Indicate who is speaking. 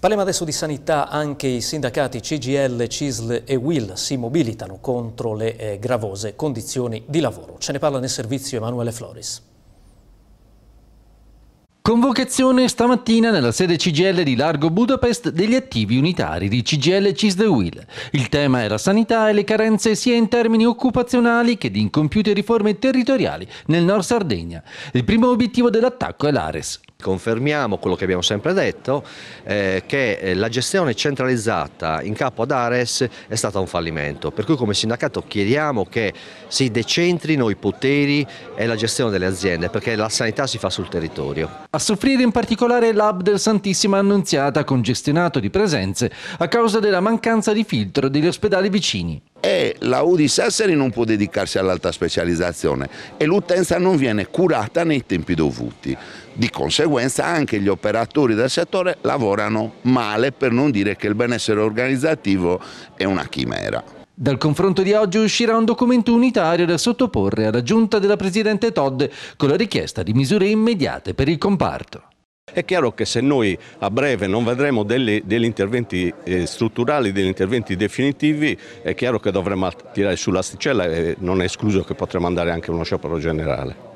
Speaker 1: Parliamo adesso di sanità, anche i sindacati CGL, CISL e WIL si mobilitano contro le eh, gravose condizioni di lavoro. Ce ne parla nel servizio Emanuele Floris.
Speaker 2: Convocazione stamattina nella sede CGL di Largo Budapest degli attivi unitari di CGL CISDE Will. Il tema era sanità e le carenze sia in termini occupazionali che di incompiute riforme territoriali nel Nord
Speaker 3: Sardegna. Il primo obiettivo dell'attacco è l'Ares. Confermiamo quello che abbiamo sempre detto, eh, che eh, la gestione centralizzata in capo ad Ares è stata un fallimento, per cui come sindacato chiediamo che si decentrino i poteri e la gestione delle aziende, perché la sanità si fa sul territorio.
Speaker 2: A soffrire in particolare l'hub del Santissima Annunziata, congestionato di presenze a causa della mancanza di filtro degli ospedali vicini.
Speaker 4: Eh la Udi Sassari non può dedicarsi all'alta specializzazione e l'utenza non viene curata nei tempi dovuti. Di conseguenza anche gli operatori del settore lavorano male per non dire che il benessere organizzativo è una chimera. Dal confronto di oggi uscirà un documento unitario da sottoporre alla giunta della Presidente Todd
Speaker 2: con la richiesta di misure immediate per il comparto.
Speaker 5: È chiaro che se noi a breve non vedremo degli, degli interventi eh, strutturali, degli interventi definitivi, è chiaro che dovremo tirare sull'asticella e non è escluso che potremo andare anche a uno sciopero generale.